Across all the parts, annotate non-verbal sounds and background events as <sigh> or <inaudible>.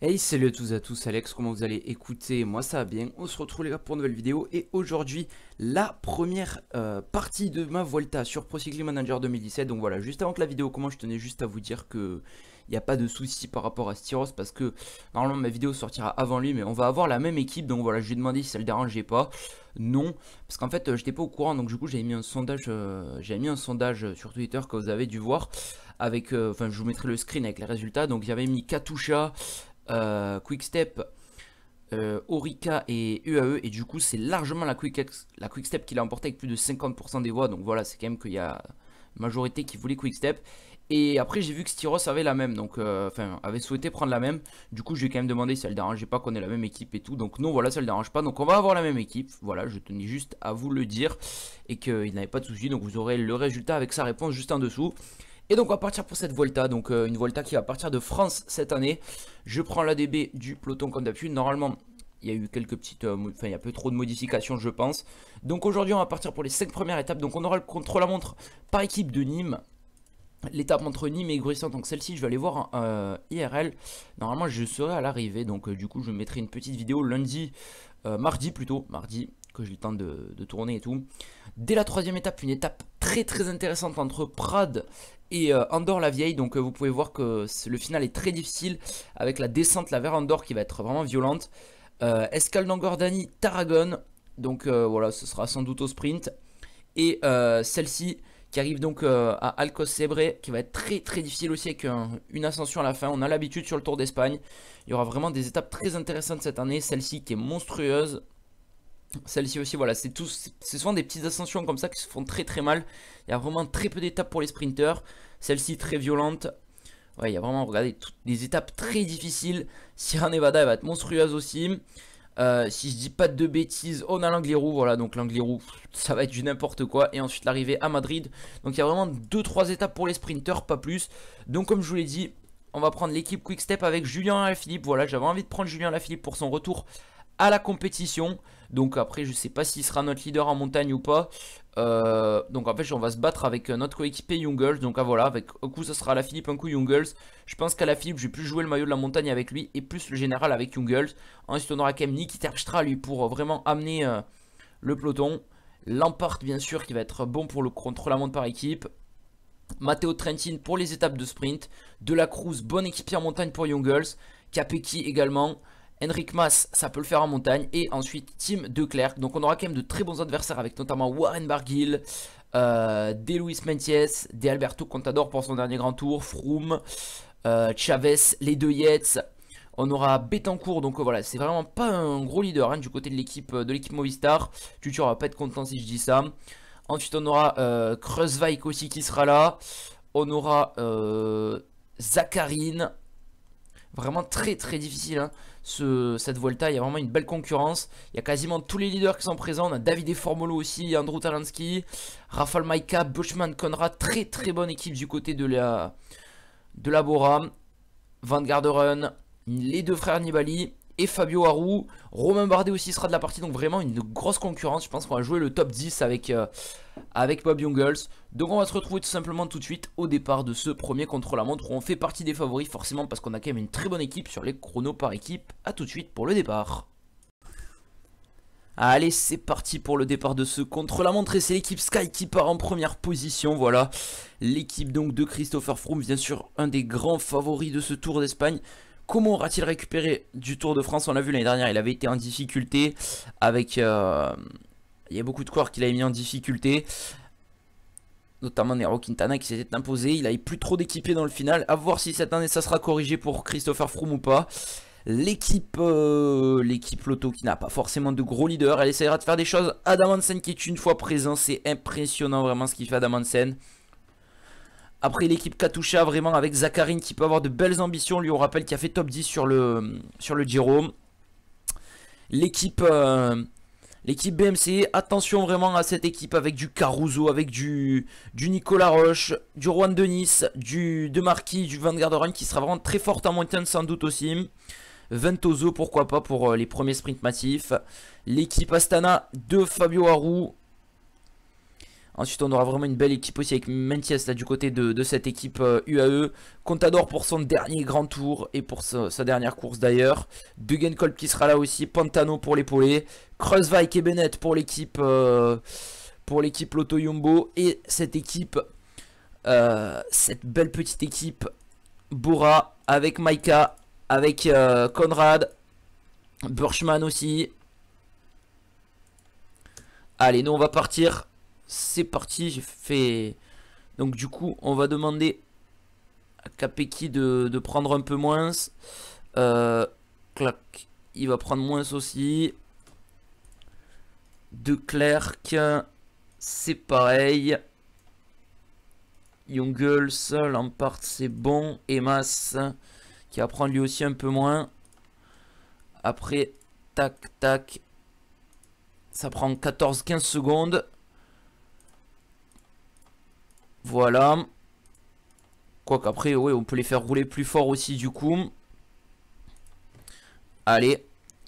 Hey salut à tous à tous, Alex, comment vous allez écouter moi ça va bien, on se retrouve les gars pour une nouvelle vidéo et aujourd'hui la première euh, partie de ma Volta sur Pro Manager 2017 donc voilà, juste avant que la vidéo commence je tenais juste à vous dire que il n'y a pas de souci par rapport à Styros parce que normalement ma vidéo sortira avant lui mais on va avoir la même équipe donc voilà, je lui ai demandé si ça le dérangeait pas non, parce qu'en fait euh, j'étais pas au courant donc du coup j'avais mis un sondage euh, j'avais mis un sondage sur Twitter que vous avez dû voir avec, enfin je vous mettrai le screen avec les résultats donc j'avais mis Katusha euh, Quickstep, euh, Orica et UAE. E, et du coup, c'est largement la, quick, la Quickstep qui l'a emporté avec plus de 50% des voix. Donc voilà, c'est quand même qu'il y a majorité qui voulait Quickstep. Et après, j'ai vu que Styros avait la même, donc euh, enfin avait souhaité prendre la même. Du coup, j'ai quand même demandé si le dérangeait pas qu'on ait la même équipe et tout. Donc non, voilà, ça le dérange pas. Donc on va avoir la même équipe. Voilà, je tenais juste à vous le dire et qu'il n'avait pas de souci. Donc vous aurez le résultat avec sa réponse juste en dessous. Et donc on va partir pour cette Volta, donc euh, une Volta qui va partir de France cette année. Je prends l'ADB du peloton comme d'habitude. Normalement, il y a eu quelques petites... Euh, enfin, il y a un peu trop de modifications, je pense. Donc aujourd'hui, on va partir pour les 5 premières étapes. Donc on aura le contrôle à montre par équipe de Nîmes. L'étape entre Nîmes et tant donc celle-ci, je vais aller voir euh, IRL. Normalement, je serai à l'arrivée, donc du coup, je mettrai une petite vidéo lundi, mardi plutôt, mardi, que j'ai eu le temps de, tourner et tout. Dès la troisième étape, une étape très très intéressante entre Prades et euh, Andorre la Vieille. Donc euh, vous pouvez voir que le final est très difficile avec la descente la vers Andorre qui va être vraiment violente. Euh, Tarragone. Donc euh, voilà, ce sera sans doute au sprint. Et celle-ci qui arrive donc à Alcos qui va être très très difficile aussi avec une ascension à la fin. On a l'habitude sur le Tour d'Espagne. Il y aura vraiment des étapes très intéressantes cette année. Celle-ci qui est monstrueuse. Celle-ci aussi, voilà, c'est tous, ce sont des petites ascensions comme ça qui se font très très mal. Il y a vraiment très peu d'étapes pour les sprinters. Celle-ci très violente. Ouais, il y a vraiment, regardez, des étapes très difficiles. Sierra Nevada, elle va être monstrueuse aussi. Euh, si je dis pas de bêtises, on a l'Angliru, voilà, donc l'Angliru, ça va être du n'importe quoi. Et ensuite l'arrivée à Madrid. Donc il y a vraiment 2-3 étapes pour les sprinters, pas plus. Donc comme je vous l'ai dit, on va prendre l'équipe Quick Step avec Julien Philippe Voilà, j'avais envie de prendre Julien Philippe pour son retour à la compétition. Donc après, je sais pas s'il sera notre leader en montagne ou pas. Euh, donc en fait, on va se battre avec euh, notre coéquipier Youngles. Donc ah, voilà, avec un coup, ça sera la Philippe, un coup Youngles. Je pense qu'à la Philippe, je vais plus jouer le maillot de la montagne avec lui et plus le général avec Youngles. Ensuite, on aura quand même Niki lui, pour euh, vraiment amener le peloton. l'emporte bien sûr, qui va être bon pour le contre-la-montre par équipe. Matteo Trentin pour les étapes de sprint. De la Cruz, bon équipier en montagne pour Youngles. Capecchi également. Henrik Mas, ça peut le faire en montagne. Et ensuite, Tim Declerc. Donc on aura quand même de très bons adversaires avec notamment Warren Barguil, euh, des Luis Mentiès, des Alberto Contador pour son dernier grand tour, Froome, euh, Chavez, les deux Yates. On aura Betancourt, donc euh, voilà, c'est vraiment pas un gros leader hein, du côté de l'équipe euh, de l'équipe Movistar. Tutur va pas être content si je dis ça. Ensuite, on aura euh, aussi qui sera là. On aura Zacharine. Vraiment très très difficile. Hein cette volta, Il y a vraiment une belle concurrence. Il y a quasiment tous les leaders qui sont présents. On a David Formolo aussi, Andrew Talansky, Rafal Maika, Bushman, Conrad. Très très bonne équipe du côté de la, de la Bora. Van Run les deux frères Nibali et Fabio Harou. Romain Bardet aussi sera de la partie, donc vraiment une grosse concurrence. Je pense qu'on va jouer le top 10 avec, euh, avec Bob Youngles. Donc on va se retrouver tout simplement tout de suite au départ de ce premier contre-la-montre où on fait partie des favoris forcément parce qu'on a quand même une très bonne équipe sur les chronos par équipe. A tout de suite pour le départ. Allez, c'est parti pour le départ de ce contre-la-montre et c'est l'équipe Sky qui part en première position, voilà. L'équipe donc de Christopher Froome, bien sûr, un des grands favoris de ce Tour d'Espagne. Comment aura-t-il récupéré du Tour de France On l'a vu l'année dernière, il avait été en difficulté avec... Euh, il y a beaucoup de coureurs qu'il avait mis en difficulté. Notamment Nero Quintana qui s'était imposé. Il n'avait plus trop d'équipiers dans le final. À voir si cette année ça sera corrigé pour Christopher Froome ou pas. L'équipe euh, l'équipe Lotto qui n'a pas forcément de gros leaders. Elle essaiera de faire des choses. Adam Hansen qui est une fois présent. C'est impressionnant vraiment ce qu'il fait Adam Hansen. Après l'équipe Katusha vraiment avec Zakarin, qui peut avoir de belles ambitions. Lui on rappelle qu'il a fait top 10 sur le, sur le Giro. L'équipe euh, BMC, attention vraiment à cette équipe avec du Caruso, avec du, Nicolas Roche, du Juan Denis, du De Marquis, du Van Garderen qui sera vraiment très forte en montagne sans doute aussi. Ventoso pourquoi pas pour euh, les premiers sprints massifs. L'équipe Astana de Fabio Harou, Ensuite, on aura vraiment une belle équipe aussi avec Mentias là du côté de, cette équipe UAE. Euh, Contador pour son dernier grand tour et pour sa, dernière course d'ailleurs. Dugenkolb qui sera là aussi. Pantano pour l'épauler. Kreuzweig et Bennett pour l'équipe euh, pour l'équipe Lotto Yumbo Et cette équipe, euh, cette belle petite équipe Bora avec Maika, avec Conrad, Burchman aussi. Allez, nous on va partir c'est parti, j'ai fait... Donc du coup, on va demander à Kapeki de, prendre un peu moins. Euh, clac, il va prendre moins aussi. De Clerc, c'est pareil. seul en part c'est bon. Et mas qui va prendre lui aussi un peu moins. Après, tac, tac. Ça prend 14-15 secondes. Voilà. Quoi qu'après, oui, on peut les faire rouler plus fort aussi du coup. Allez,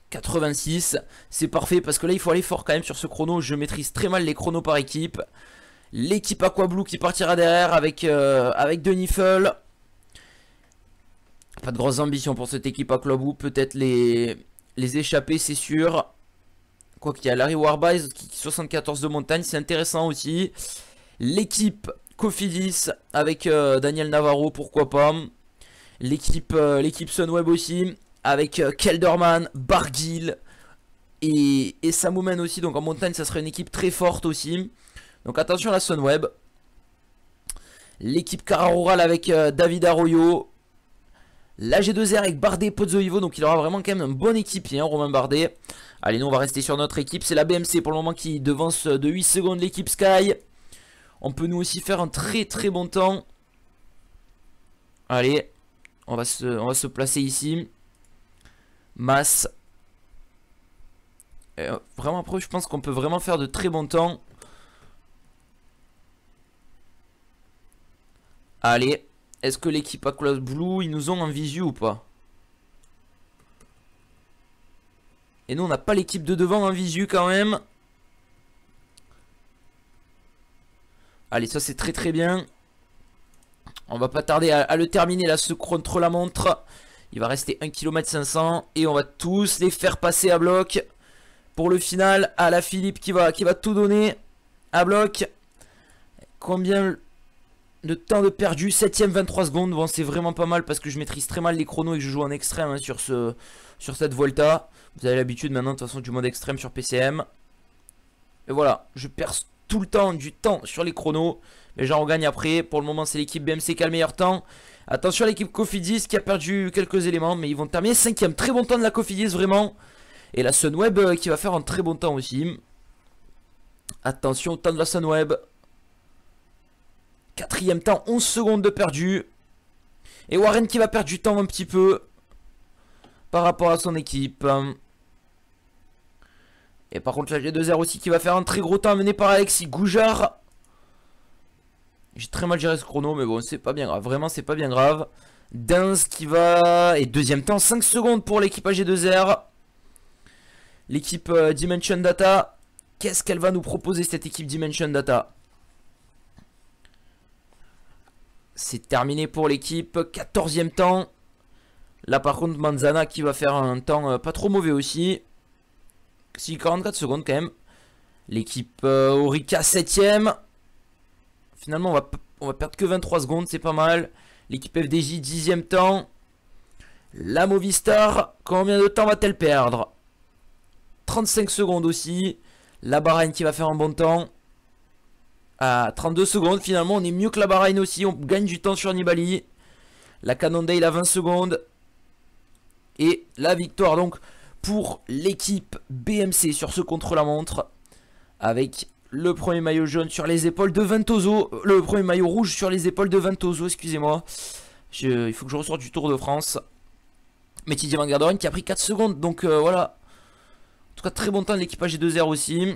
86. C'est parfait parce que là, il faut aller fort quand même sur ce chrono. Je maîtrise très mal les chronos par équipe. L'équipe Aqua Blue qui partira derrière avec, euh, avec Pas de grosses ambitions pour cette équipe Aqua Blue. Peut-être les, les échapper, c'est sûr. Quoi qu'il y a Larry Warbise, 74 de montagne, c'est intéressant aussi. L'équipe Cofidis avec euh, Daniel Navarro, pourquoi pas. L'équipe euh, Sunweb aussi, avec euh, Kelderman, Bargill et, et aussi. Donc en montagne, ça serait une équipe très forte aussi. Donc attention à la Sunweb. L'équipe Cararural avec David Arroyo. La G2R avec Bardet Pozzoivo. Donc il aura vraiment quand même un bon équipier, hein, Romain Bardet. Allez, nous on va rester sur notre équipe. C'est la BMC pour le moment qui devance de 8 secondes l'équipe Sky. On peut nous aussi faire un très très bon temps. Allez, on va se, va se placer ici. Masse. Euh, vraiment après, je pense qu'on peut vraiment faire de très bons temps. Allez, est-ce que l'équipe à close Blue, ils nous ont en visu ou pas Et nous, on n'a pas l'équipe de devant en visu quand même. Allez, ça c'est très très bien. On va pas tarder à, le terminer là, ce contre la montre. Il va rester 1 km 500 et on va tous les faire passer à bloc. Pour le final, à ah, la Philippe qui va, qui va tout donner à bloc. Combien de temps de perdu 7ème 23 secondes. Bon, c'est vraiment pas mal parce que je maîtrise très mal les chronos et que je joue en extrême hein, sur, ce, sur cette Volta. Vous avez l'habitude maintenant de toute façon du mode extrême sur PCM. Et voilà, je perds tout le temps du temps sur les chronos. Mais j'en gagne après. Pour le moment, c'est l'équipe BMC qui a le meilleur temps. Attention à l'équipe Cofidis qui a perdu quelques éléments, mais ils vont terminer 5 Très bon temps de la Cofidis, vraiment. Et la Sunweb euh, qui va faire un très bon temps aussi. Attention au temps de la Sunweb. Quatrième temps, 11 secondes de perdu. Et Warren qui va perdre du temps un petit peu par rapport à son équipe. Et par contre la G2R aussi qui va faire un très gros temps mené par Alexis Goujard. J'ai très mal géré ce chrono mais bon c'est pas bien grave, vraiment c'est pas bien grave. Dance qui va... Et deuxième temps, 5 secondes pour l'équipe AG2R. L'équipe euh, Dimension Data. Qu'est-ce qu'elle va nous proposer cette équipe Dimension Data C'est terminé pour l'équipe. 14e temps. Là par contre Manzana qui va faire un temps euh, pas trop mauvais aussi. Si, 44 secondes quand même. L'équipe euh, Aurica 7ème. Finalement, on va, perdre que 23 secondes, c'est pas mal. L'équipe FDJ 10ème temps. La Movistar, combien de temps va-t-elle perdre 35 secondes aussi. La Bahreïn qui va faire un bon temps. À 32 secondes, finalement, on est mieux que la Bahreïn aussi. On gagne du temps sur Nibali. La Cannondale à 20 secondes. Et la victoire, donc, pour l'équipe BMC sur ce contre-la-montre. Avec le premier maillot jaune sur les épaules de Ventoso. Euh, le premier maillot rouge sur les épaules de Ventoso, excusez-moi. Il faut que je ressorte du Tour de France. Mais Didier Van qui a pris 4 secondes. Donc euh, voilà. En tout cas, très bon temps de l'équipage G2R aussi.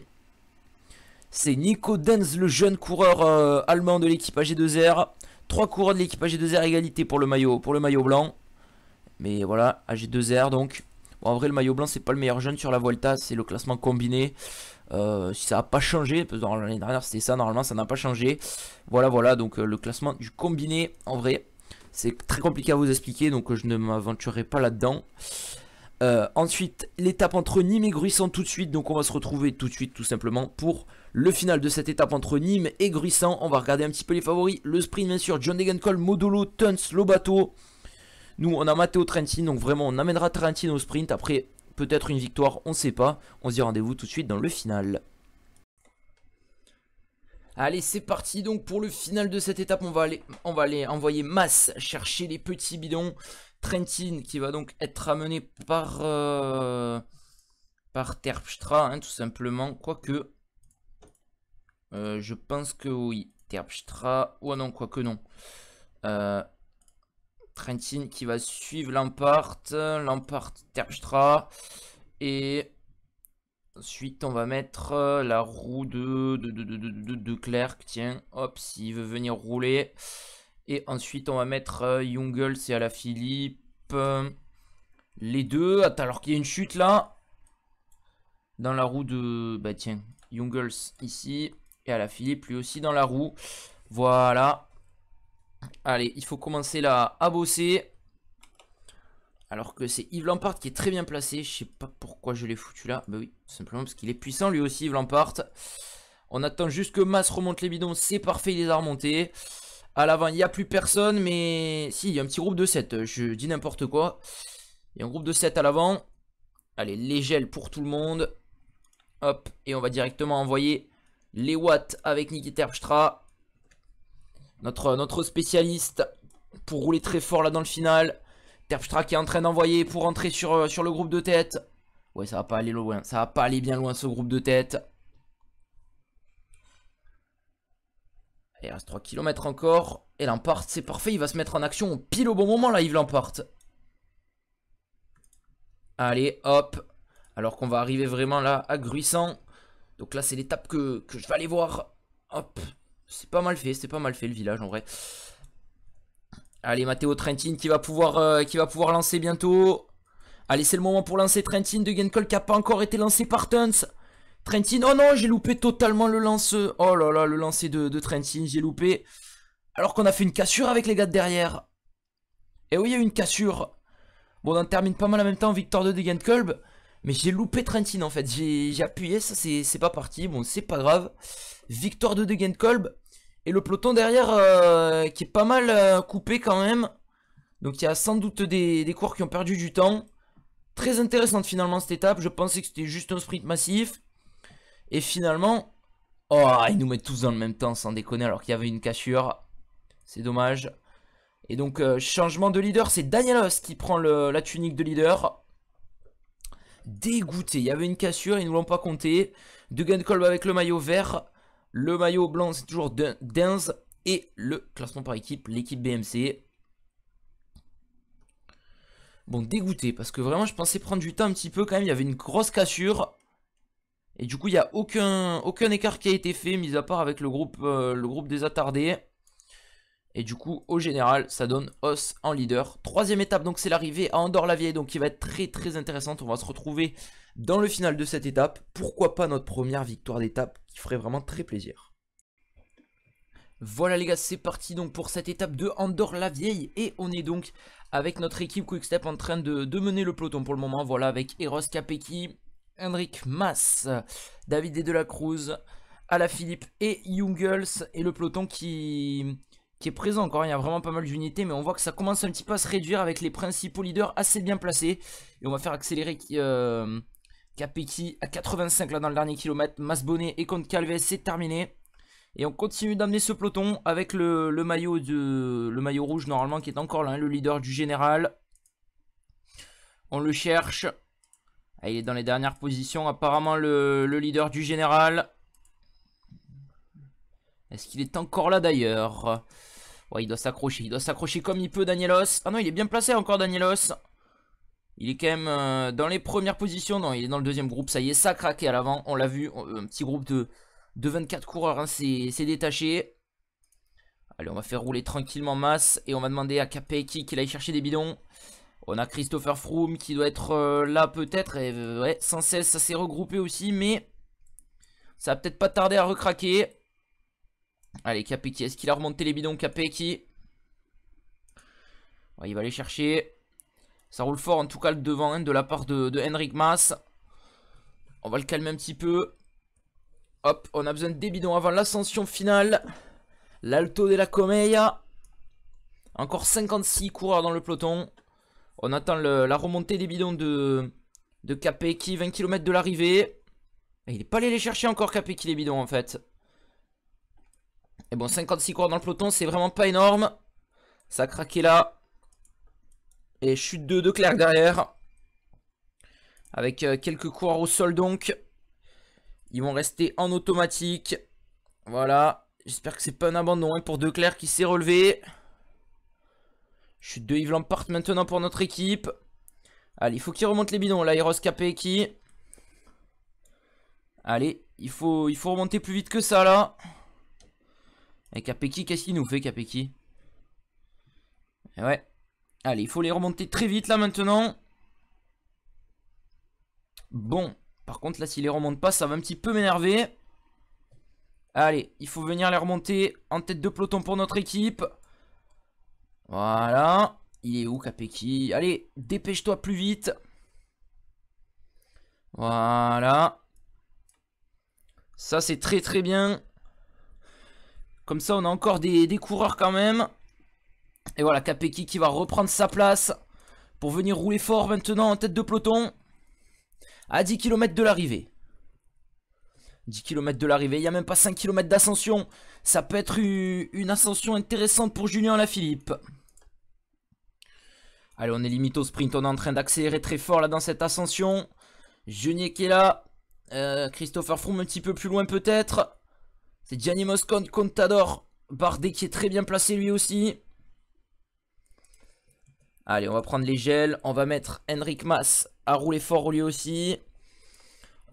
C'est Nico Denz, le jeune coureur euh, allemand de l'équipage G2R. Trois coureurs de l'équipage G2R égalité pour le maillot, pour le maillot blanc. Mais voilà, AG2R donc en vrai, le maillot blanc, c'est pas le meilleur jeune sur la Volta, c'est le classement combiné. si euh, ça n'a pas changé, parce l'année dernière c'était ça, normalement ça n'a pas changé. Voilà, voilà, donc euh, le classement du combiné, en vrai, c'est très compliqué à vous expliquer, donc je ne m'aventurerai pas là-dedans. Euh, ensuite, l'étape entre Nîmes et Gruissant tout de suite. Donc on va se retrouver tout de suite tout simplement pour le final de cette étape entre Nîmes et Gruissant. On va regarder un petit peu les favoris. Le sprint bien sûr, John Degenkolb, Modolo, Tuns, Lobato. Nous, on a Matteo Trentin, donc vraiment, on amènera Trentin au sprint. Après, peut-être une victoire, on ne sait pas. On se dit rendez-vous tout de suite dans le final. Allez, c'est parti donc pour le final de cette étape. On va aller, on va aller envoyer masse chercher les petits bidons. Trentin qui va donc être amené par, euh, par Terpstra, hein, tout simplement. Quoique, euh, je pense que oui. Terpstra, ou ah non, quoique non. Euh, Trentine qui va suivre Lampart. Lampart Terpstra. Et ensuite, on va mettre euh, la roue de, de, de, de, de Clerc. Tiens, hop, s'il veut venir rouler. Et ensuite, on va mettre Youngles euh, et Alaphilippe. Les deux. Attends, alors qu'il y a une chute là. Dans la roue de. Bah tiens, Youngles ici. Et à Alaphilippe lui aussi dans la roue. Voilà. Allez, il faut commencer là à bosser. Alors que c'est Yves Lampard qui est très bien placé. Je sais pas pourquoi je l'ai foutu là. Bah oui, simplement parce qu'il est puissant lui aussi, Yves Lampard. On attend juste que Mas remonte les bidons. C'est parfait, il les a remontés. À l'avant, il n'y a plus personne, mais... Si, il y a un petit groupe de 7. Je dis n'importe quoi. Il y a un groupe de 7 à l'avant. Allez, les gels pour tout le monde. Hop, et on va directement envoyer les watts avec Nikita Terpstra. Notre, spécialiste pour rouler très fort là dans le final. Terpstra qui est en train d'envoyer pour entrer sur, euh, sur le groupe de tête. Ouais, ça va pas aller loin. Ça va pas aller bien loin ce groupe de tête. Il reste 3 km encore. Et l'emporte c'est parfait. Il va se mettre en action pile au bon moment là, Yves l'emporte. Allez, hop. Alors qu'on va arriver vraiment là à Gruissant. Donc là, c'est l'étape que, que je vais aller voir. Hop, c'est pas mal fait, c'est pas mal fait le village en vrai. Allez, Matteo Trentin qui va pouvoir, euh, qui va pouvoir lancer bientôt. Allez, c'est le moment pour lancer Trentin de Genkol qui a pas encore été lancé par Tuns. Trentin, oh non, j'ai loupé totalement le lanceur. Oh là là, le lancer de, Trentin, j'ai loupé. Alors qu'on a fait une cassure avec les gars de derrière. Et eh oui, il y a une cassure. Bon, on en termine pas mal en même temps, victoire de Degenkolb. Mais j'ai loupé Trentine en fait. J'ai appuyé, ça c'est pas parti. Bon, c'est pas grave. Victoire de Degenkolb. Et le peloton derrière euh, qui est pas mal euh, coupé quand même. Donc il y a sans doute des, coureurs qui ont perdu du temps. Très intéressante finalement cette étape. Je pensais que c'était juste un sprint massif. Et finalement... Oh, ils nous mettent tous dans le même temps sans déconner alors qu'il y avait une cassure. C'est dommage. Et donc euh, changement de leader, c'est Danielos qui prend la tunique de leader dégoûté. Il y avait une cassure, ils ne l'ont pas compté. de Kolb avec le maillot vert. Le maillot blanc, c'est toujours Dens. Et le classement par équipe, l'équipe BMC. Bon, dégoûté, parce que vraiment, je pensais prendre du temps un petit peu quand même. Il y avait une grosse cassure. Et du coup, il n'y a aucun, aucun écart qui a été fait, mis à part avec le groupe, euh, le groupe des attardés. Et du coup, au général, ça donne Os en leader. Troisième étape, donc c'est l'arrivée à Andorre-la-Vieille, donc qui va être très très intéressante. On va se retrouver dans le final de cette étape. Pourquoi pas notre première victoire d'étape, qui ferait vraiment très plaisir. Voilà les gars, c'est parti donc pour cette étape de Andorre-la-Vieille. Et on est donc avec notre équipe Quickstep en train de, mener le peloton pour le moment. Voilà, avec Eros Capeki, Henrik Mas, David et de la Cruz, Alaphilippe et Jungels. Et le peloton qui qui est présent encore. Il y a vraiment pas mal d'unités, mais on voit que ça commence un petit peu à se réduire avec les principaux leaders assez bien placés. Et on va faire accélérer euh, à 85 là dans le dernier kilomètre. bonnet et contre Calves, c'est terminé. Et on continue d'amener ce peloton avec le, maillot de, le maillot rouge normalement qui est encore là, hein, le leader du général. On le cherche. Ah, il est dans les dernières positions apparemment le, le leader du général. Est-ce qu'il est encore là d'ailleurs il doit s'accrocher. Il doit s'accrocher comme il peut, Danielos. Ah non, il est bien placé encore, Danielos. Il est quand même euh, dans les premières positions. Non, il est dans le deuxième groupe. Ça y est, ça craqué à l'avant. On l'a vu. Euh, un petit groupe de, de 24 coureurs. Hein, C'est détaché. Allez, on va faire rouler tranquillement masse. Et on va demander à qui qu'il aille chercher des bidons. On a Christopher Froome qui doit être euh, là peut-être. Et ouais, sans cesse, ça s'est regroupé aussi. Mais ça va peut-être pas tarder à recraquer. Allez, Capé est-ce qu'il a remonté les bidons Capé qui Il va aller chercher. Ça roule fort en tout cas le devant hein, de la part de, Henrik Mas. On va le calmer un petit peu. Hop, on a besoin des bidons avant l'ascension finale. L'Alto de la Comeya. Encore 56 coureurs dans le peloton. On attend la remontée des bidons de, de Capé qui 20 km de l'arrivée. Il n'est pas allé les chercher encore Capé qui les bidons en fait. Et bon, 56 coureurs dans le peloton, c'est vraiment pas énorme. Ça a craqué là. Et chute 2 de clair derrière. Avec euh, quelques coureurs au sol donc. Ils vont rester en automatique. Voilà. J'espère que c'est pas un abandon hein, pour De qui s'est relevé. Chute de Yves Lampart maintenant pour notre équipe. Allez, il faut qu'il remonte les bidons. Là, Eros qui. Allez, il faut, il faut remonter plus vite que ça là. Et Kapeki qu'est-ce qu'il nous fait, Kapeki. Eh ouais. Allez, il faut les remonter très vite, là, maintenant. Bon. Par contre, là, s'il les remonte pas, ça va un petit peu m'énerver. Allez, il faut venir les remonter en tête de peloton pour notre équipe. Voilà. Il est où, Kapeki Allez, dépêche-toi plus vite. Voilà. Ça, c'est très très bien. Comme ça, on a encore des, coureurs quand même. Et voilà, Kapeki qui va reprendre sa place pour venir rouler fort maintenant en tête de peloton à 10 km de l'arrivée. 10 km de l'arrivée, il n'y a même pas 5 km d'ascension. Ça peut être une ascension intéressante pour Julien Lafilippe. Allez, on est limite au sprint, on est en train d'accélérer très fort là dans cette ascension. Junier qui est là. Euh, Christopher Froome un petit peu plus loin peut-être. C'est Moscone Contador. Bardet qui est très bien placé lui aussi. Allez, on va prendre les gels. On va mettre Henrik Mas à rouler fort lui aussi.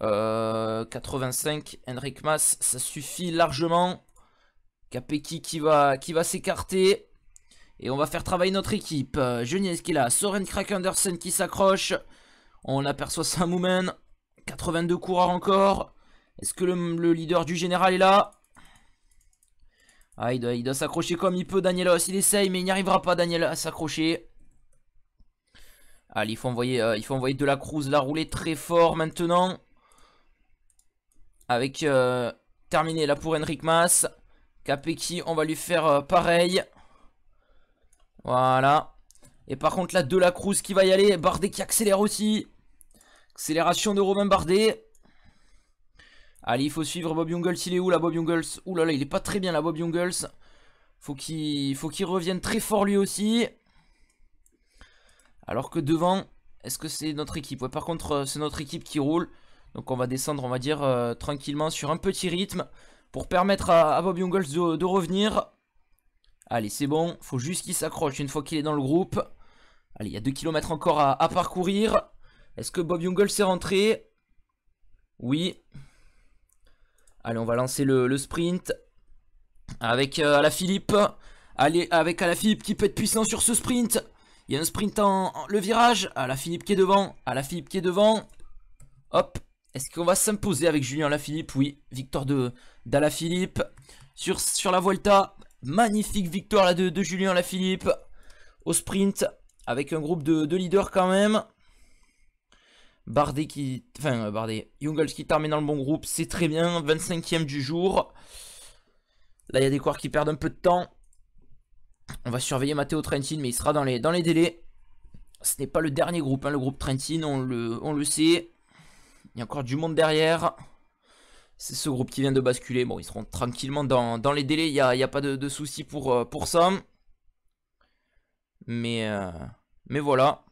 85, euh, Henrik Mas, ça suffit largement. Kapeki qui va, qui va s'écarter. Et on va faire travailler notre équipe. Juniès qui est là. Soren Krakendersen Andersen qui s'accroche. On aperçoit Samoumen. 82 coureurs encore. Est-ce que le leader du général est là ah, il doit, s'accrocher comme il peut, Danielos. Il essaye, mais il n'y arrivera pas, Daniel, à s'accrocher. Allez, il faut envoyer, euh, il faut envoyer de la Cruz la rouler très fort maintenant. Avec euh, terminé là pour Henrik Mas. Capeki, on va lui faire euh, pareil. Voilà. Et par contre là, de la Cruz qui va y aller. Bardet qui accélère aussi. Accélération de Romain Bardet. Allez, il faut suivre Bob Jungles. Il est où la Bob Jungles Ouh là là, il est pas très bien la Bob Jungles. Faut qu'il faut qu'il revienne très fort lui aussi. Alors que devant, est-ce que c'est notre équipe ouais, Par contre, euh, c'est notre équipe qui roule. Donc on va descendre, on va dire, euh, tranquillement sur un petit rythme pour permettre à, Bob Jungles de, revenir. Allez, c'est bon. Faut juste qu'il s'accroche une fois qu'il est dans le groupe. Allez, il y a 2 km encore à, à parcourir. Est-ce que Bob Jungles est rentré Oui. Allez, on va lancer le, sprint. Avec Alaphilippe, euh, la Allez, avec à la qui peut être puissant sur ce sprint. Il y a un sprint en, le virage. À la qui est devant. À la qui est devant. Hop. Est-ce qu'on va s'imposer avec Julien Philippe Oui, victoire de d'Alaphilippe. Sur, sur la Vuelta, magnifique victoire là de, de Julien philippe Au sprint, avec un groupe de, de leaders quand même. Bardet qui. Enfin, euh, Bardet. Jungles qui termine dans le bon groupe, c'est très bien. 25ème du jour. Là, il y a des coureurs qui perdent un peu de temps. On va surveiller Matteo Trentin, mais il sera dans les, dans les délais. Ce n'est pas le dernier groupe, hein, le groupe Trentin, on le, on le sait. Il y a encore du monde derrière. C'est ce groupe qui vient de basculer. Bon, ils seront tranquillement dans, les délais. Il n'y a, a, pas de, souci pour, euh, pour ça. Mais, euh, mais voilà.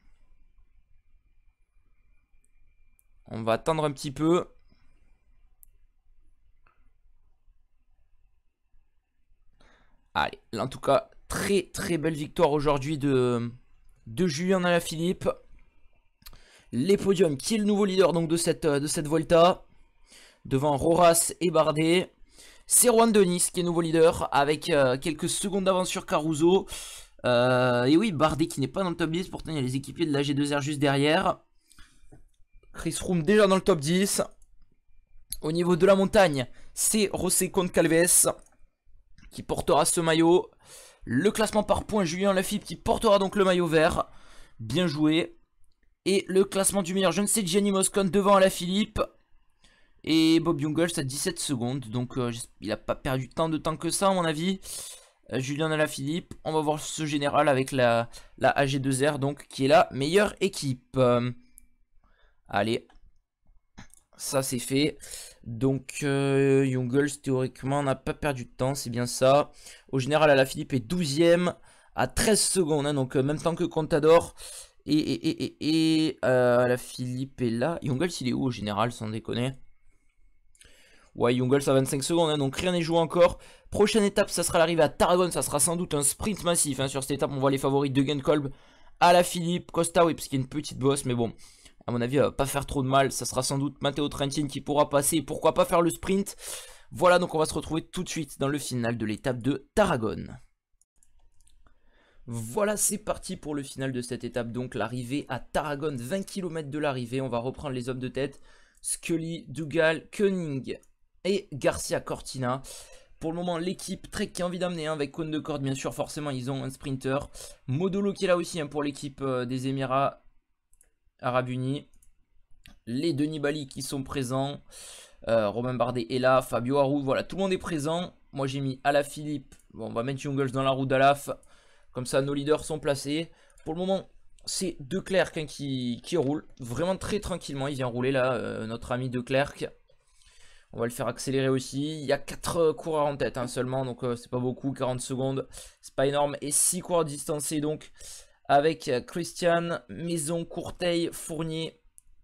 On va attendre un petit peu. Allez, en tout cas, très très belle victoire aujourd'hui de, de Julien Alaphilippe. Les podiums, qui est le nouveau leader donc de cette, euh, de cette Volta. Devant Roras et Bardet. C'est Juan Denis qui est nouveau leader avec euh, quelques secondes d'avance sur Caruso. Euh, et oui, Bardet qui n'est pas dans le top 10, pourtant il y a les équipiers de la G2R juste derrière. Chris Room déjà dans le top 10. Au niveau de la montagne, c'est José Calves qui portera ce maillot. Le classement par points, Julien Lafitte qui portera donc le maillot vert. Bien joué. Et le classement du meilleur, je ne sais, Gianni Moscon devant à la Et Bob Jungels à 17 secondes. Donc euh, il n'a pas perdu tant de temps que ça à mon avis. Euh, Julien Alaphilippe. On va voir ce général avec la, la AG2R donc qui est la meilleure équipe. Euh, Allez, ça c'est fait. Donc euh, théoriquement, théoriquement n'a pas perdu de temps, c'est bien ça. Au général, la Philippe est 12ème à 13 secondes, hein, donc euh, même temps que Contador. Et, et, et, et euh, la Philippe est là. Youngles il est où au général, sans déconner Ouais, Youngles à 25 secondes, hein, donc rien n'est joué encore. Prochaine étape, ça sera l'arrivée à Tarragone, ça sera sans doute un sprint massif. Hein. Sur cette étape, on voit les favoris de Gunkolb. à la Philippe, Costa, oui, parce qu'il y a une petite bosse, mais bon à mon avis, pas faire trop de mal. Ça sera sans doute Matteo Trentin qui pourra passer. Pourquoi pas faire le sprint Voilà, donc on va se retrouver tout de suite dans le final de l'étape de Tarragone. Voilà, c'est parti pour le final de cette étape. Donc l'arrivée à Tarragone, 20 km de l'arrivée. On va reprendre les hommes de tête. Scully, Dougal, Cunning et Garcia Cortina. Pour le moment, l'équipe Trek qui a envie d'amener hein, avec Cône de Corde, bien sûr, forcément, ils ont un sprinter. Modolo qui est là aussi hein, pour l'équipe euh, des Émirats. Arabes Unis. Les Denis Bali qui sont présents. Euh, Romain Bardet est là. Fabio arou Voilà, tout le monde est présent. Moi, j'ai mis Ala Philippe. Bon, on va mettre Jungles dans la roue d'Alaf. Comme ça, nos leaders sont placés. Pour le moment, c'est De Clercq hein, qui, roule. Vraiment très tranquillement. Il vient rouler là, euh, notre ami De On va le faire accélérer aussi. Il y a 4 euh, coureurs en tête hein, seulement, donc c'est pas beaucoup, 40 secondes. C'est pas énorme. Et 6 coureurs distancés, donc avec euh, Christian, Maison, Courteil, Fournier,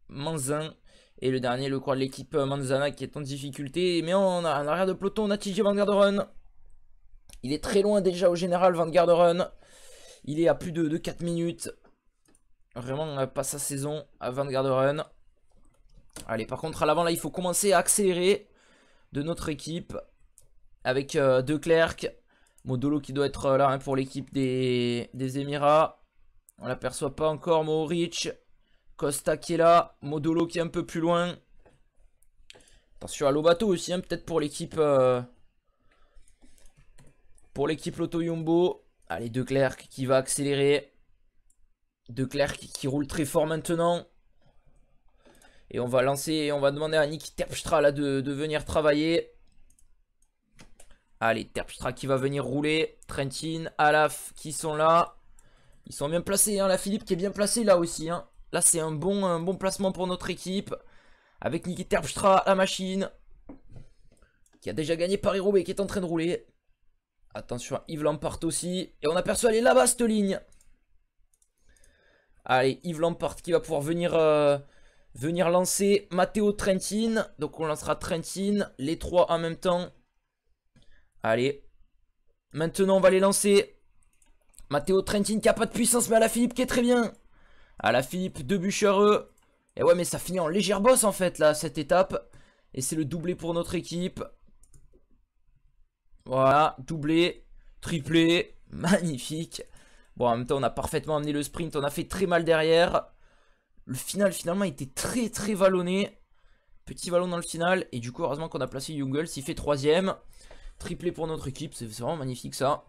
Manzin. Et le dernier, le croix de l'équipe euh, Manzana qui est en difficulté. Mais on a un arrière de peloton, on a TG run Il est très loin déjà au général Van Run Il est à plus de, 4 minutes. Vraiment on pas sa saison à Van Run Allez, par contre, à l'avant, là, il faut commencer à accélérer de notre équipe. Avec euh, De Clercq Modolo qui doit être là hein, pour l'équipe des, des Émirats. On l'aperçoit pas encore, Mohoric. Costa qui est là. Modolo qui est un peu plus loin. Attention à Lobato aussi, hein, peut-être pour l'équipe... Euh, pour l'équipe Loto Yumbo. Allez, De Clercq qui va accélérer. De Clercq qui, roule très fort maintenant. Et on va lancer, on va demander à Nick Terpstra de, de venir travailler. Allez, Terpstra qui va venir rouler. Trentin, Alaf qui sont là. Ils sont bien placés, hein, la Philippe qui est bien placée là aussi. Hein. Là, c'est un bon, bon placement pour notre équipe. Avec Nikita Terpstra, la machine. Qui a déjà gagné Paris-Roubaix, qui est en train de rouler. Attention à Yves Lampart aussi. Et on aperçoit, les est là-bas, ligne. Allez, Yves Lampart qui va pouvoir venir, euh, venir lancer Matteo Trentin. Donc, on lancera Trentin, les trois en même temps. Allez. Maintenant, on va les lancer. Matteo Trentin qui a pas de puissance mais à la Philippe qui est très bien. À la Philippe, deux bûcheurs Et ouais mais ça finit en légère bosse en fait là cette étape. Et c'est le doublé pour notre équipe. Voilà, doublé, triplé, <laughs> magnifique. Bon en même temps on a parfaitement amené le sprint, on a fait très mal derrière. Le final finalement était très très vallonné. Petit vallon dans le final. Et du coup heureusement qu'on a placé Jungles, il fait troisième. Triplé pour notre équipe, c'est vraiment magnifique ça.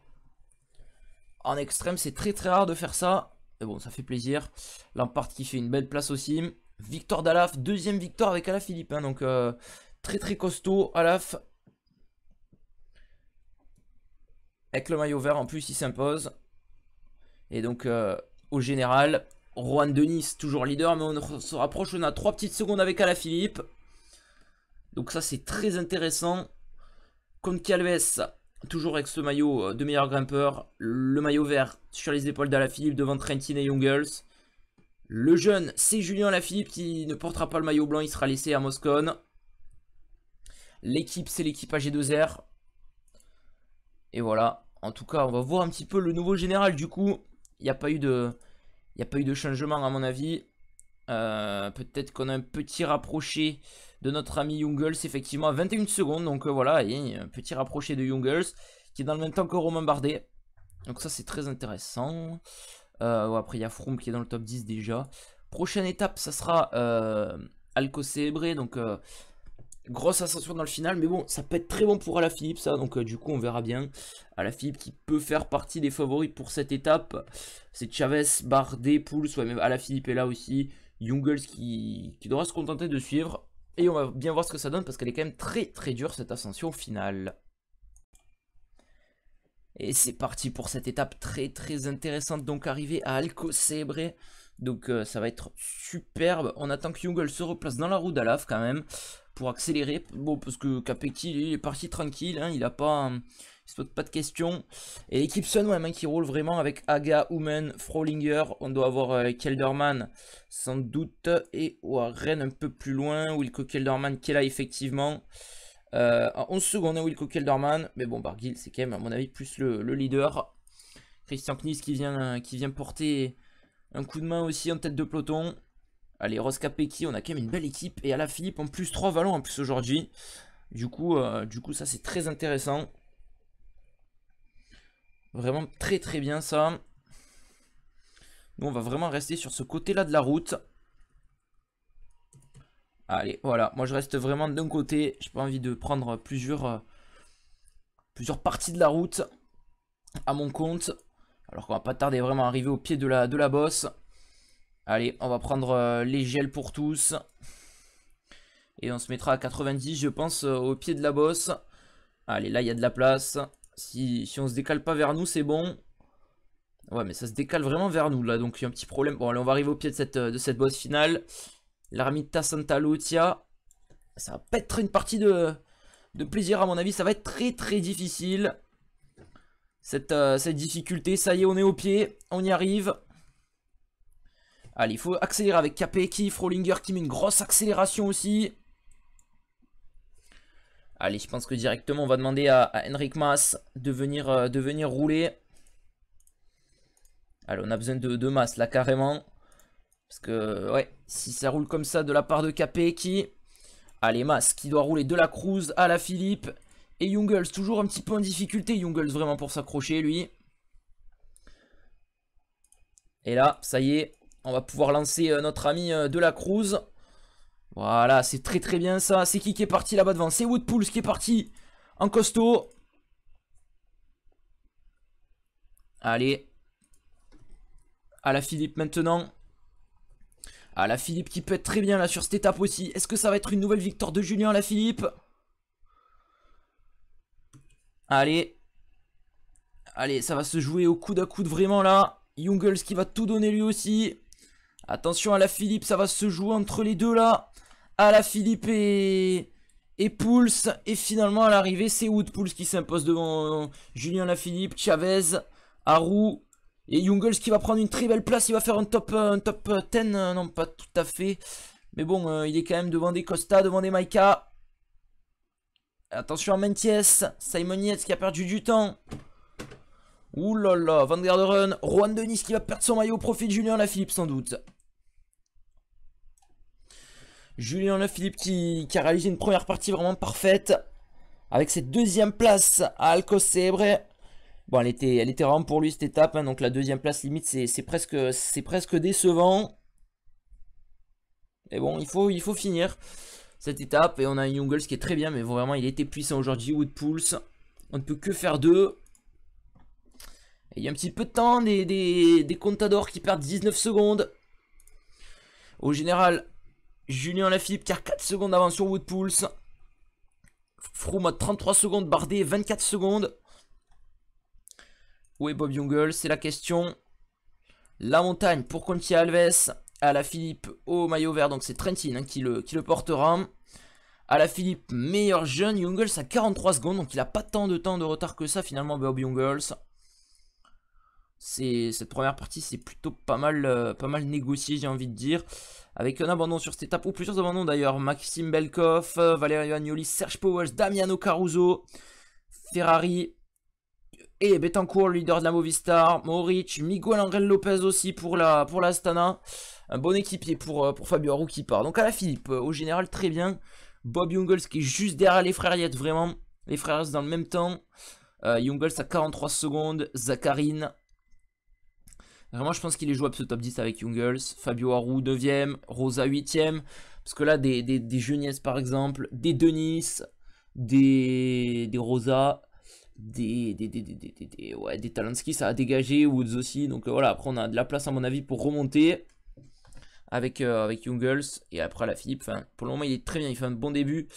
En extrême, c'est très très rare de faire ça. Mais bon, ça fait plaisir. Lampard qui fait une belle place aussi. Victoire d'Alaf, deuxième victoire avec Alaf Philippe. Hein, donc euh, très très costaud Alaf. Avec le maillot vert en plus, il s'impose. Et donc euh, au général, Juan Denis, toujours leader, mais on se rapproche. On a trois petites secondes avec Alaf Philippe. Donc ça c'est très intéressant. Contre Calves, Toujours avec ce maillot euh, de meilleur grimpeur, le maillot vert sur les épaules d'Alaphilippe devant Trentin et Youngles. Le jeune, c'est Julien Alaphilippe qui ne portera pas le maillot blanc, il sera laissé à Moscone. L'équipe, c'est l'équipe AG2R. Et voilà, en tout cas, on va voir un petit peu le nouveau général du coup. Il n'y a pas eu de... Il n'y a pas eu de changement à mon avis. Euh, peut-être qu'on a un petit rapproché de notre ami Jungles effectivement, à 21 secondes. Donc euh, voilà, et un euh, petit rapproché de Jungles qui est dans le même temps que Romain Bardet. Donc ça, c'est très intéressant. Euh, après, il y a Froome qui est dans le top 10 déjà. Prochaine étape, ça sera Alco Donc, grosse ascension dans le final. Mais bon, ça peut être très bon pour Alaphilippe, ça. Donc, du coup, on verra bien. Alaphilippe qui peut faire partie des favoris pour cette étape. C'est Chavez, Bardet, Pouls. Ouais, même Alaphilippe est là aussi. Jungles qui, qui devra se contenter de suivre. Et on va bien voir ce que ça donne parce qu'elle est quand même très très dure cette ascension finale. Et c'est parti pour cette étape très très intéressante. Donc arrivé à Alcocebre. Donc euh, ça va être superbe. On attend que Jungle se replace dans la roue d'Alaf quand même. Pour accélérer. Bon parce que Capetti il est parti tranquille. Hein. il n'a pas... Il se pose pas de questions. Et l'équipe la main qui roule vraiment avec Aga, Human, Frolinger. On doit avoir euh, Kelderman sans doute. Et Warren un peu plus loin. Wilco Kelderman qui est là effectivement. Euh, en 11 secondes, Wilco Kelderman. Mais bon, Barguil, c'est quand même, à mon avis, plus le, leader. Christian Knis qui vient, euh, qui vient porter un coup de main aussi en tête de peloton. Allez, Rosca Peki, on a quand même une belle équipe. Et à la Philippe en plus 3 vallons en plus aujourd'hui. Du coup, du coup ça c'est très intéressant. Vraiment très très bien ça. Nous, on va vraiment rester sur ce côté-là de la route. Allez, voilà. Moi, je reste vraiment d'un côté. J'ai pas envie de prendre plusieurs, euh, plusieurs parties de la route à mon compte. Alors qu'on va pas tarder vraiment à arriver au pied de la, de la bosse. Allez, on va prendre euh, les gels pour tous. Et on se mettra à 90, je pense, euh, au pied de la bosse. Allez, là, il y a de la place. Si, si on se décale pas vers nous, c'est bon. Ouais, mais ça se décale vraiment vers nous, là. Donc, il y a un petit problème. Bon, allez, on va arriver au pied de cette, euh, de cette boss finale. L'Armita Santa Lucia. Ça va pas être une partie de, de plaisir, à mon avis. Ça va être très, très difficile. Cette, euh, difficulté. Ça y est, on est au pied. On y arrive. Allez, il faut accélérer avec KPK. qui, Frolinger qui met une grosse accélération aussi. Allez, je pense que directement, on va demander à, Henrik Mas de venir, euh, de venir rouler. Allez, on a besoin de, de Maas, là, carrément. Parce que, ouais, si ça roule comme ça de la part de Capé, qui... Allez, mas qui doit rouler de la Cruz à la Philippe. Et Jungles, toujours un petit peu en difficulté, Jungles, vraiment, pour s'accrocher, lui. Et là, ça y est, on va pouvoir lancer euh, notre ami euh, de la Cruz. Voilà, c'est très très bien ça. C'est qui qui est parti là-bas devant C'est Woodpools qui est parti en costaud. Allez. À la Philippe maintenant. À la Philippe qui peut être très bien là sur cette étape aussi. Est-ce que ça va être une nouvelle victoire de Julien à la Philippe Allez. Allez, ça va se jouer au coude à coude vraiment là. Youngles qui va tout donner lui aussi. Attention à la Philippe, ça va se jouer entre les deux là à la Philippe et, et Pouls. Et finalement, à l'arrivée, c'est Wood Pouls qui s'impose devant euh, Julien Philippe Chavez, Haru. Et Jungles qui va prendre une très belle place. Il va faire un top, euh, un top 10. Euh, non, pas tout à fait. Mais bon, il est quand même devant des Costa, devant des Maika. Attention à Mentiès. Simon qui a perdu du temps. Ouh là là, Van Run. Juan Denis qui va perdre son maillot au profit de Julien philippe sans doute. Julien Le qui, qui a réalisé une première partie vraiment parfaite. Avec cette deuxième place à Alcos Bon, elle était, elle était vraiment pour lui cette étape. Hein. donc la deuxième place, limite, c'est presque, presque décevant. Mais bon, il faut, il faut finir cette étape. Et on a un Jungles qui est très bien. Mais vraiment, il était puissant aujourd'hui. Woodpulse. On ne peut que faire deux. il y a un petit peu de temps. Des, des, qui perdent 19 secondes. Au général, Julien Philippe qui a 4 secondes d'avance sur Woodpulse. Froome à 33 secondes, Bardet 24 secondes. Où est Bob Youngles C'est la question. La montagne pour Conti Alves. À la Philippe au maillot vert, donc c'est Trentin hein, qui, le, portera. À la Philippe, meilleur jeune, Jungles à 43 secondes, donc il n'a pas tant de temps de retard que ça finalement Bob Jungles. Cette première partie c'est plutôt pas mal, euh, pas mal négocié j'ai envie de dire avec un abandon sur cette étape, ou plusieurs abandons d'ailleurs, Maxime Belkoff, euh, Valerio Agnoli, Serge Powers, Damiano Caruso, Ferrari, et Betancourt, leader de la Movistar, Maurich, Miguel Angel Lopez aussi pour la, pour la un bon équipier pour, euh, pour Fabio Aru qui part. Donc à la Philippe, euh, au général très bien, Bob Jungles qui est juste derrière les frères Yates, vraiment, les frères dans le même temps, Jungles Jungels à 43 secondes, Zacharine Vraiment, je pense qu'il est jouable ce top 10 avec Jungles. Fabio Haru 9ème, Rosa 8ème. Parce que là, des, des, par exemple, des Denis, des, des Rosa, des, des, des, des, ouais, ça a dégagé, Woods aussi. Donc euh, voilà, après on a de la place à mon avis pour remonter avec, euh, Jungles et après la Philippe. pour le moment il est très bien, il fait un bon début.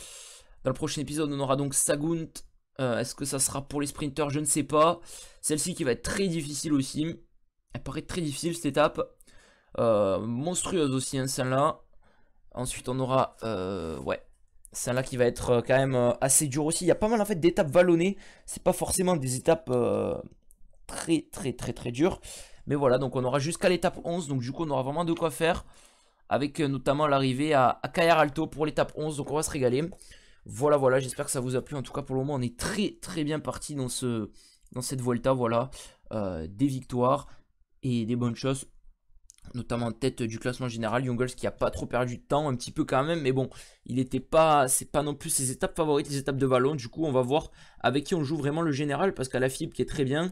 Dans le prochain épisode on aura donc Sagunt. Euh, est-ce que ça sera pour les sprinters Je ne sais pas. Celle-ci qui va être très difficile aussi. Elle paraît très difficile cette étape. Euh, monstrueuse aussi, hein, celle-là. Ensuite, on aura... Euh, ouais. Celle-là qui va être euh, quand même assez dure aussi. Il y a pas mal en fait d'étapes vallonnées. C'est pas forcément des étapes très très très très dures. Mais voilà, donc on aura jusqu'à l'étape 11. Donc du coup, on aura vraiment de quoi faire. Avec notamment l'arrivée à, à Alto pour l'étape 11. Donc on va se régaler. Voilà, voilà, j'espère que ça vous a plu. En tout cas, pour le moment, on est très très bien parti dans, ce, dans cette Volta. Voilà, des victoires et des bonnes choses notamment tête du classement général. Youngles qui a pas trop perdu de temps, un petit peu quand même, mais bon, il n'était pas, c'est pas non plus ses étapes favorites, les étapes de Vallon. Du coup, on va voir avec qui on joue vraiment le général, parce qu'à la fibre qui est très bien,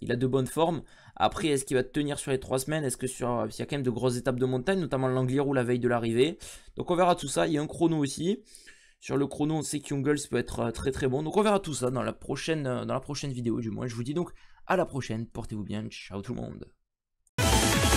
il a de bonnes formes. Après, est-ce qu'il va tenir sur les 3 semaines Est-ce que sur, y a quand même de grosses étapes de montagne, notamment ou la veille de l'arrivée. Donc on verra tout ça. Il y a un chrono aussi. Sur le chrono, on sait que Youngles peut être euh, très très bon. Donc on verra tout ça dans la prochaine, euh, dans la prochaine vidéo du moins. Je vous dis donc à la prochaine. Portez-vous bien. Ciao tout le monde.